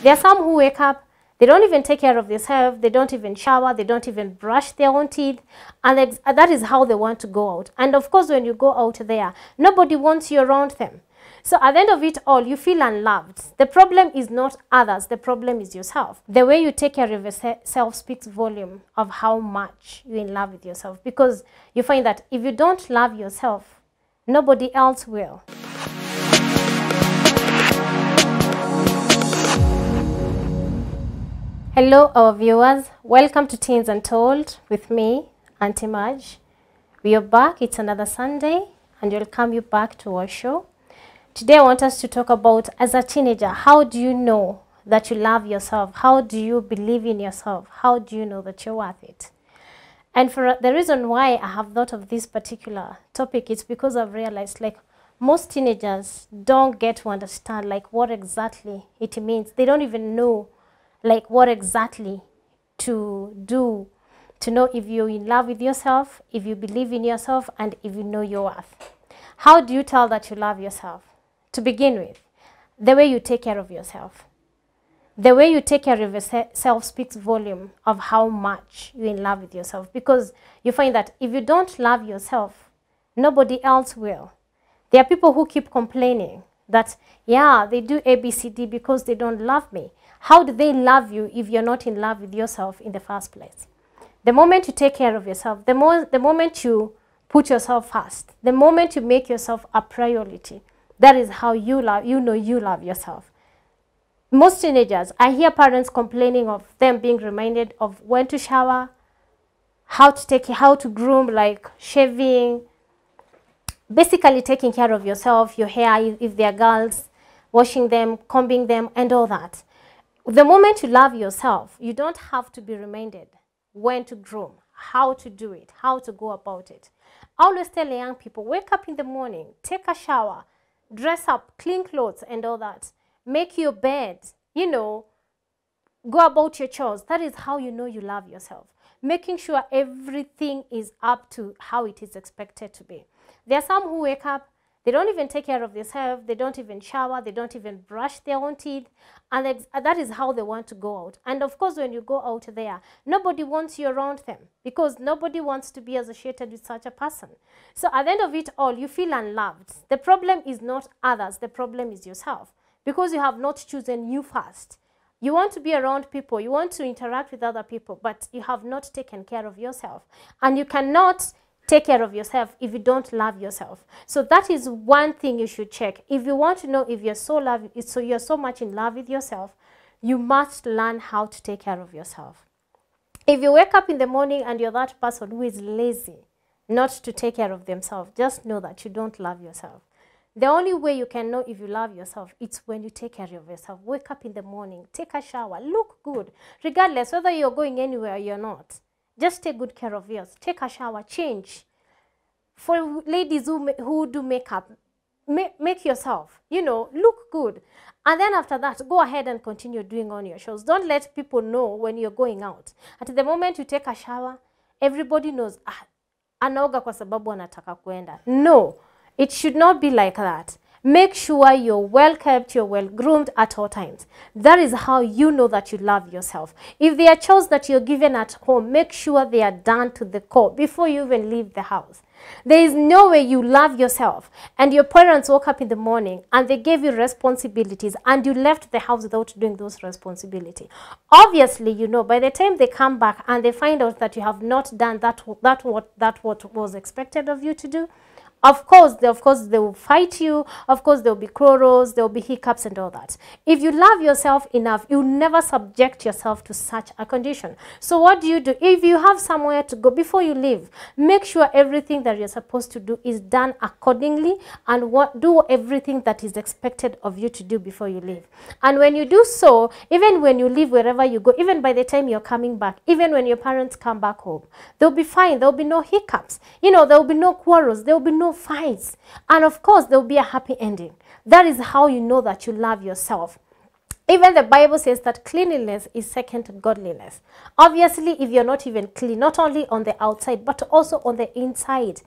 There are some who wake up, they don't even take care of themselves, they don't even shower, they don't even brush their own teeth, and that is how they want to go out. And of course, when you go out there, nobody wants you around them. So at the end of it all, you feel unloved. The problem is not others, the problem is yourself. The way you take care of yourself speaks volume of how much you're in love with yourself because you find that if you don't love yourself, nobody else will. Hello, our viewers. Welcome to Teens Untold with me, Auntie Marge. We are back. It's another Sunday, and we'll come you back to our show. Today, I want us to talk about as a teenager, how do you know that you love yourself? How do you believe in yourself? How do you know that you're worth it? And for the reason why I have thought of this particular topic, it's because I've realized like most teenagers don't get to understand like what exactly it means. They don't even know like what exactly to do to know if you're in love with yourself, if you believe in yourself, and if you know your worth. How do you tell that you love yourself? To begin with, the way you take care of yourself. The way you take care of yourself speaks volume of how much you're in love with yourself because you find that if you don't love yourself, nobody else will. There are people who keep complaining that, yeah, they do ABCD because they don't love me. How do they love you if you're not in love with yourself in the first place? The moment you take care of yourself, the, mo the moment you put yourself first, the moment you make yourself a priority, that is how you love, you know you love yourself. Most teenagers, I hear parents complaining of them being reminded of when to shower, how to take, how to groom, like shaving, basically taking care of yourself, your hair, if they are girls, washing them, combing them, and all that. The moment you love yourself, you don't have to be reminded when to groom, how to do it, how to go about it. I always tell young people, wake up in the morning, take a shower, dress up, clean clothes and all that. Make your bed, you know, go about your chores. That is how you know you love yourself. Making sure everything is up to how it is expected to be. There are some who wake up, they don't even take care of themselves. They don't even shower. They don't even brush their own teeth. And uh, that is how they want to go out. And of course, when you go out there, nobody wants you around them because nobody wants to be associated with such a person. So at the end of it all, you feel unloved. The problem is not others. The problem is yourself because you have not chosen you first. You want to be around people. You want to interact with other people, but you have not taken care of yourself. And you cannot take care of yourself if you don't love yourself so that is one thing you should check if you want to know if you're so love so you're so much in love with yourself you must learn how to take care of yourself if you wake up in the morning and you're that person who is lazy not to take care of themselves just know that you don't love yourself the only way you can know if you love yourself, it's when you take care of yourself. Wake up in the morning, take a shower, look good, regardless whether you're going anywhere or you're not. Just take good care of yours. Take a shower, change. For ladies who, who do makeup, make, make yourself, you know, look good. And then after that, go ahead and continue doing on your shows. Don't let people know when you're going out. At the moment you take a shower, everybody knows, ah, anaoga kwa sababu anataka kuenda. No, it should not be like that. Make sure you're well kept, you're well groomed at all times. That is how you know that you love yourself. If there are chores that you're given at home, make sure they are done to the core before you even leave the house. There is no way you love yourself and your parents woke up in the morning and they gave you responsibilities and you left the house without doing those responsibilities. Obviously, you know, by the time they come back and they find out that you have not done that, that, what, that what was expected of you to do, of course, they, of course, they will fight you. Of course, there will be quarrels, there will be hiccups and all that. If you love yourself enough, you never subject yourself to such a condition. So what do you do? If you have somewhere to go before you leave, make sure everything that you're supposed to do is done accordingly and what, do everything that is expected of you to do before you leave. And when you do so, even when you leave wherever you go, even by the time you're coming back, even when your parents come back home, they'll be fine. There'll be no hiccups. You know, there'll be no quarrels. There'll be no fights. And of course, there will be a happy ending. That is how you know that you love yourself. Even the Bible says that cleanliness is second to godliness. Obviously, if you're not even clean, not only on the outside, but also on the inside,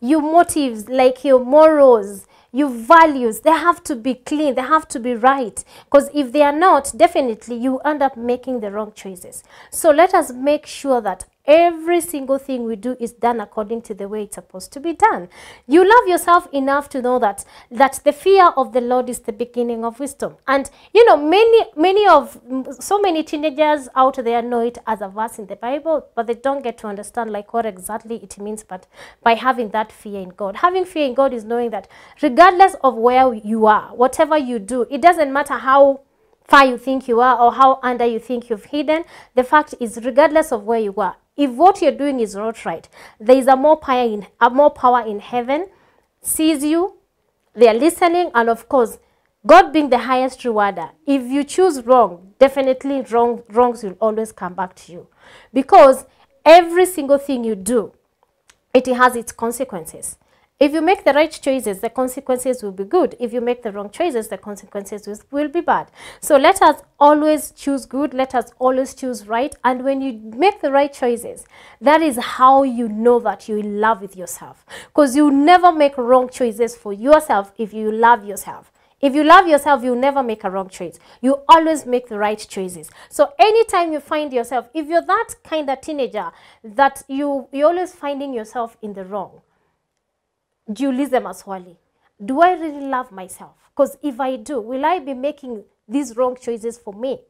your motives, like your morals, your values, they have to be clean, they have to be right. Because if they are not, definitely you end up making the wrong choices. So let us make sure that Every single thing we do is done according to the way it's supposed to be done. You love yourself enough to know that that the fear of the Lord is the beginning of wisdom. And you know, many many of so many teenagers out there know it as a verse in the Bible, but they don't get to understand like what exactly it means. But by having that fear in God, having fear in God is knowing that regardless of where you are, whatever you do, it doesn't matter how far you think you are or how under you think you've hidden. The fact is, regardless of where you are, if what you're doing is not right, there is a more power in, a more power in heaven, sees you, they are listening, and of course, God being the highest rewarder, if you choose wrong, definitely wrong, wrongs will always come back to you. Because every single thing you do, it has its consequences. If you make the right choices, the consequences will be good. If you make the wrong choices, the consequences will be bad. So let us always choose good. Let us always choose right. And when you make the right choices, that is how you know that you're in love with yourself. Because you never make wrong choices for yourself if you love yourself. If you love yourself, you'll never make a wrong choice. You always make the right choices. So anytime you find yourself, if you're that kind of teenager that you, you're always finding yourself in the wrong, jiulize maswali do I really love myself? Because if I do, will I be making these wrong choices for me?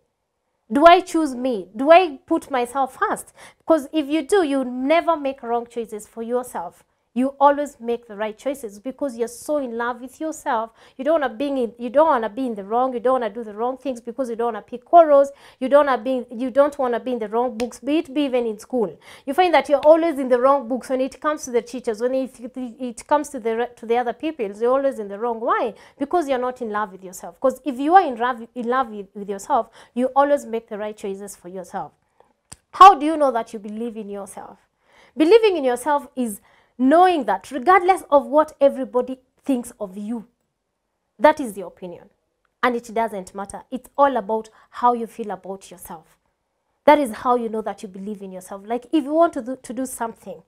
Do I choose me? Do I put myself first? Because if you do, you never make wrong choices for yourself you always make the right choices because you're so in love with yourself. You don't want to be in, you don't want to be in the wrong. You don't want to do the wrong things because you don't want to pick quarrels. You don't want to be you don't want to be in the wrong books. Be it be even in school, you find that you're always in the wrong books when it comes to the teachers. When it, it comes to the to the other people, you're always in the wrong. Why? Because you're not in love with yourself. Because if you are in love in love with, with yourself, you always make the right choices for yourself. How do you know that you believe in yourself? Believing in yourself is knowing that regardless of what everybody thinks of you, that is the opinion. And it doesn't matter. It's all about how you feel about yourself. That is how you know that you believe in yourself. Like if you want to do, to do something,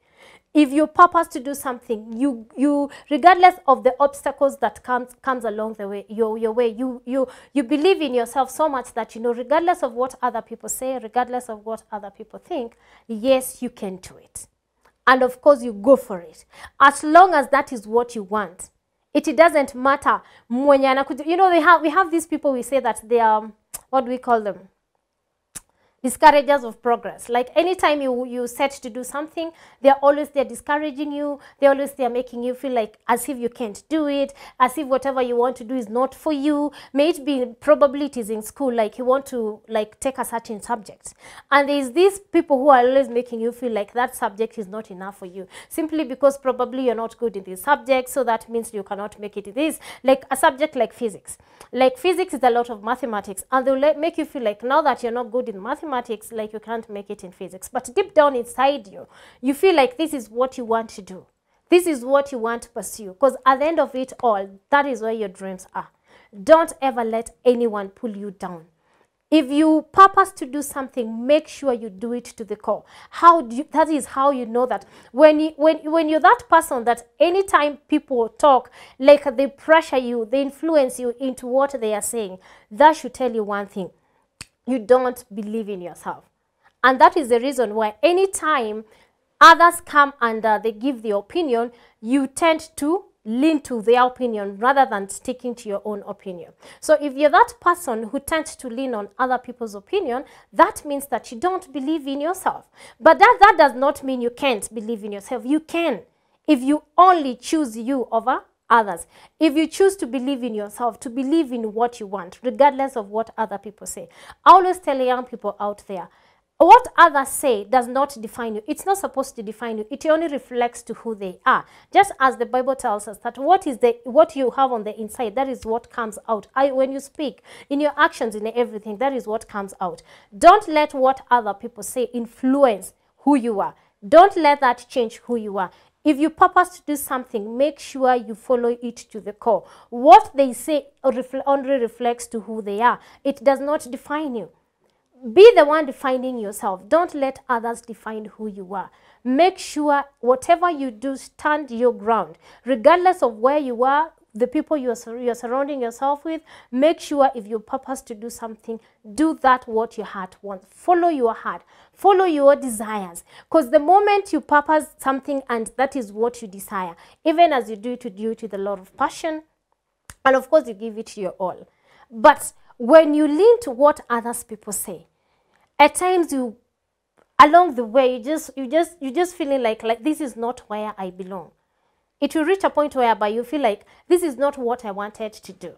if your purpose to do something, you you regardless of the obstacles that comes comes along the way your your way, you you you believe in yourself so much that you know regardless of what other people say, regardless of what other people think, yes, you can do it. and of course you go for it as long as that is what you want it doesn't matter you know we have we have these people we say that they are what do we call them discouragers of progress. Like anytime you, you set to do something, they're always there discouraging you. They're always there making you feel like as if you can't do it, as if whatever you want to do is not for you. May it be probably it is in school, like you want to like take a certain subject. And there's these people who are always making you feel like that subject is not enough for you. Simply because probably you're not good in this subject, so that means you cannot make it this. Like a subject like physics. Like physics is a lot of mathematics and they'll make you feel like now that you're not good in mathematics, mathematics like you can't make it in physics. But deep down inside you, you feel like this is what you want to do. This is what you want to pursue. Because at the end of it all, that is where your dreams are. Don't ever let anyone pull you down. If you purpose to do something, make sure you do it to the core. How do you, that is how you know that when you, when when you're that person that anytime people talk, like they pressure you, they influence you into what they are saying. That should tell you one thing: you don't believe in yourself. And that is the reason why anytime others come and uh, they give the opinion, you tend to lean to their opinion rather than sticking to your own opinion. So if you're that person who tends to lean on other people's opinion, that means that you don't believe in yourself. But that, that does not mean you can't believe in yourself. You can if you only choose you over others. If you choose to believe in yourself, to believe in what you want, regardless of what other people say, I always tell young people out there, what others say does not define you. It's not supposed to define you. It only reflects to who they are. Just as the Bible tells us that what is the what you have on the inside, that is what comes out. I, when you speak, in your actions, in everything, that is what comes out. Don't let what other people say influence who you are. Don't let that change who you are. If you purpose to do something, make sure you follow it to the core. What they say only reflects to who they are. It does not define you. Be the one defining yourself. Don't let others define who you are. Make sure whatever you do, stand your ground. Regardless of where you are, the people you are, you are surrounding yourself with. Make sure if you purpose to do something, do that what your heart wants. Follow your heart. Follow your desires. Because the moment you purpose something and that is what you desire, even as you do it due to the Lord of passion, and of course you give it your all. But when you lean to what others people say, at times you along the way you just you just you just feeling like like this is not where I belong it will reach a point whereby you feel like this is not what I wanted to do.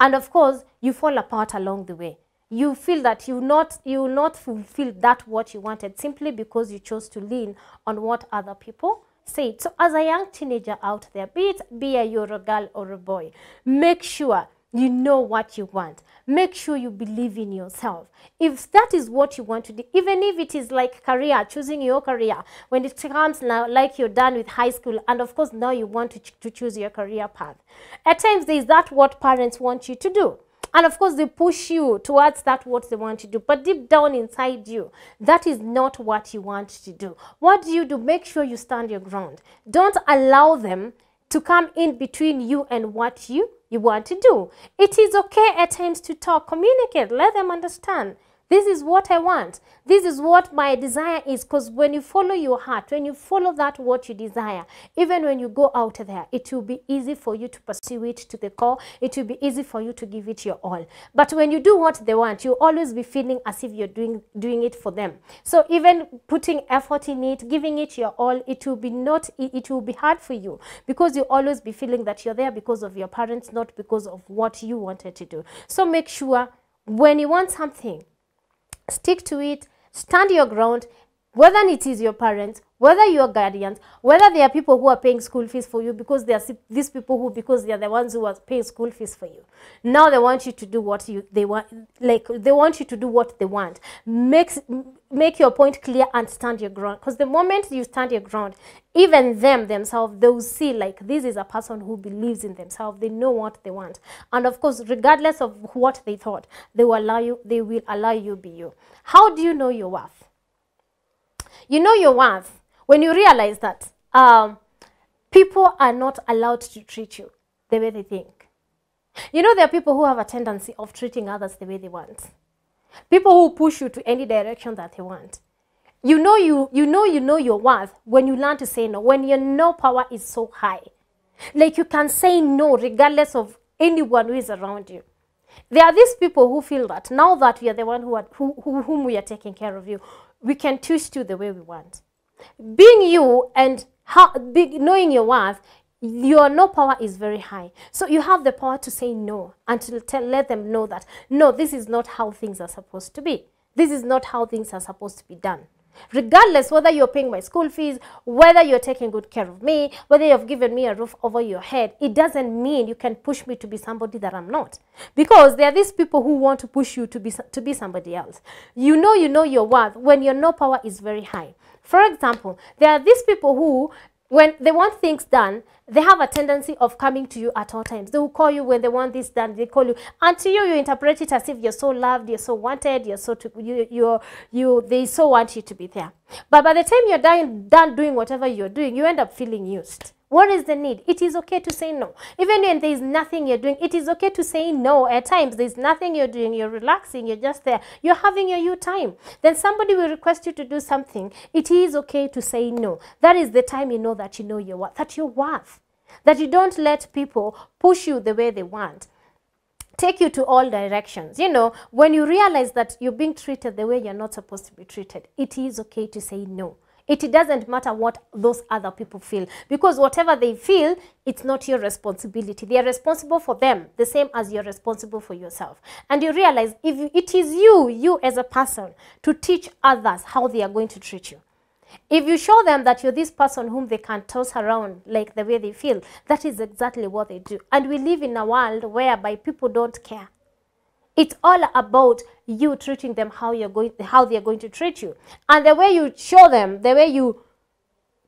And of course, you fall apart along the way. You feel that you not you will not fulfill that what you wanted simply because you chose to lean on what other people said. So as a young teenager out there, be it be a you're a girl or a boy, make sure you know what you want. Make sure you believe in yourself. If that is what you want to do, even if it is like career, choosing your career, when it comes now, like you're done with high school, and of course now you want to, ch to choose your career path. At times, is that what parents want you to do? And of course, they push you towards that what they want to do. But deep down inside you, that is not what you want to do. What do you do? Make sure you stand your ground. Don't allow them to come in between you and what you, you want to do. It is okay at times to talk, communicate, let them understand. This is what I want. This is what my desire is. Because when you follow your heart, when you follow that what you desire, even when you go out there, it will be easy for you to pursue it to the core. It will be easy for you to give it your all. But when you do what they want, you'll always be feeling as if you're doing, doing it for them. So even putting effort in it, giving it your all, it will be not, it will be hard for you because you'll always be feeling that you're there because of your parents, not because of what you wanted to do. So make sure when you want something, stick to it, stand your ground whether it is your parents, whether your guardians, whether there are people who are paying school fees for you because they are these people who, because they are the ones who are paying school fees for you. Now they want you to do what you, they want, like they want you to do what they want. Makes, make your point clear and stand your ground. Because the moment you stand your ground, even them themselves, they will see like this is a person who believes in themselves. They know what they want. And of course, regardless of what they thought, they will allow you, they will allow you be you. How do you know your worth? You know your worth. When you realize that um, people are not allowed to treat you the way they think. You know, there are people who have a tendency of treating others the way they want. People who push you to any direction that they want. You know you, you know you know your worth when you learn to say no, when your no power is so high. Like you can say no regardless of anyone who is around you. There are these people who feel that now that we are the one who are, who, who, whom we are taking care of you, we can twist you the way we want. Being you and how, be, knowing your worth, your no power is very high. So you have the power to say no and to tell, let them know that, no, this is not how things are supposed to be. This is not how things are supposed to be done regardless whether you're paying my school fees, whether you're taking good care of me, whether you've given me a roof over your head, it doesn't mean you can push me to be somebody that I'm not. Because there are these people who want to push you to be, to be somebody else. You know you know your worth when your no power is very high. For example, there are these people who when they want things done, they have a tendency of coming to you at all times. They will call you when they want this done. They call you until you, you interpret it as if you're so loved, you're so wanted, you're so to, you you you they so want you to be there. But by the time you're done, done doing whatever you're doing, you end up feeling used. What is the need? It is okay to say no. Even when there is nothing you're doing, it is okay to say no. At times, there's nothing you're doing. You're relaxing. You're just there. You're having your you time. Then somebody will request you to do something. It is okay to say no. That is the time you know that you know your worth, that you're worth, that you don't let people push you the way they want take you to all directions. You know, when you realize that you're being treated the way you're not supposed to be treated, it is okay to say no. It doesn't matter what those other people feel because whatever they feel, it's not your responsibility. They are responsible for them the same as you're responsible for yourself. And you realize if it is you, you as a person, to teach others how they are going to treat you. If you show them that you're this person whom they can toss around like the way they feel, that is exactly what they do. And we live in a world whereby people don't care. It's all about you treating them how you're going how they're going to treat you. And the way you show them, the way you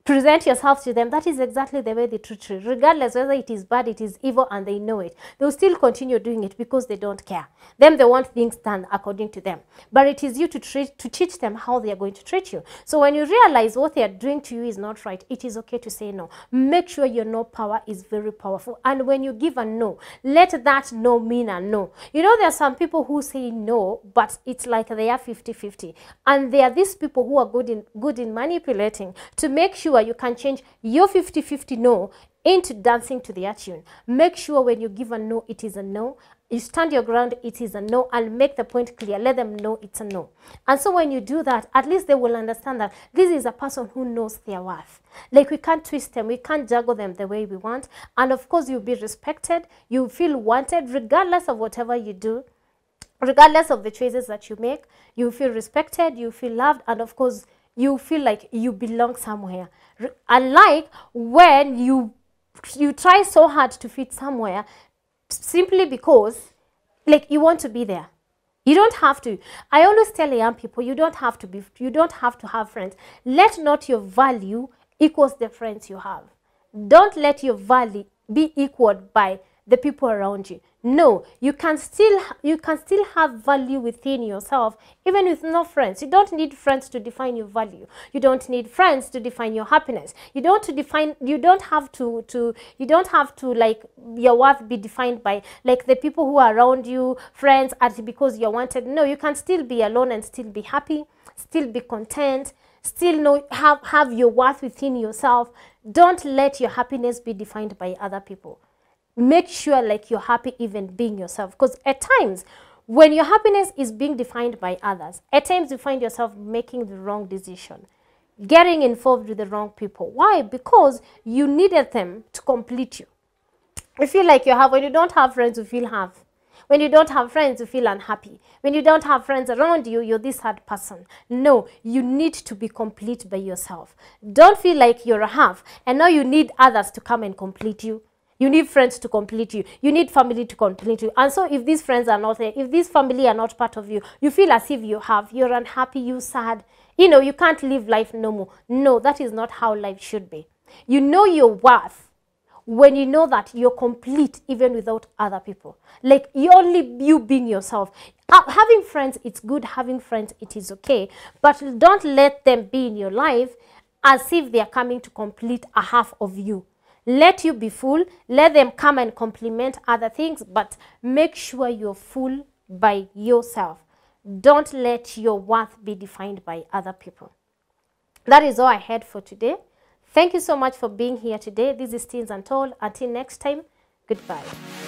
present yourself to them. That is exactly the way they treat you. Regardless whether it is bad, it is evil, and they know it, they'll still continue doing it because they don't care. Them, they want things done according to them. But it is you to, treat, to teach them how they are going to treat you. So when you realize what they are doing to you is not right, it is okay to say no. Make sure your no power is very powerful. And when you give a no, let that no mean a no. You know, there are some people who say no, but it's like they are 50-50. And there are these people who are good in, good in manipulating to make sure sure you can change your 50-50 no into dancing to their tune. Make sure when you give a no, it is a no. You stand your ground, it is a no, and make the point clear. Let them know it's a no. And so when you do that, at least they will understand that this is a person who knows their worth. Like we can't twist them, we can't juggle them the way we want. And of course, you'll be respected, you feel wanted, regardless of whatever you do regardless of the choices that you make, you feel respected, you feel loved, and of course, you feel like you belong somewhere. Unlike when you you try so hard to fit somewhere simply because like you want to be there. You don't have to. I always tell young people, you don't have to be you don't have to have friends. Let not your value equals the friends you have. Don't let your value be equaled by the people around you. No, you can still you can still have value within yourself, even with no friends. You don't need friends to define your value. You don't need friends to define your happiness. You don't to define you don't have to to you don't have to like your worth be defined by like the people who are around you, friends, as because you're wanted. No, you can still be alone and still be happy, still be content, still know have have your worth within yourself. Don't let your happiness be defined by other people make sure like you're happy even being yourself because at times when your happiness is being defined by others at times you find yourself making the wrong decision getting involved with the wrong people why because you needed them to complete you you feel like you have when you don't have friends you feel half when you don't have friends, you feel unhappy. When you don't have friends around you, you're this hard person. No, you need to be complete by yourself. Don't feel like you're a half and now you need others to come and complete you. You need friends to complete you. You need family to complete you. And so if these friends are not there, if these family are not part of you, you feel as if you have, you're unhappy, you're sad. You know, you can't live life no more. No, that is not how life should be. You know your worth when you know that you're complete even without other people. Like you only you being yourself. Uh, having friends, it's good. Having friends, it is okay. But don't let them be in your life as if they are coming to complete a half of you. Let you be full. Let them come and compliment other things, but make sure you're full by yourself. Don't let your worth be defined by other people. That is all I had for today. Thank you so much for being here today. This is Teens Untold. Until next time, goodbye.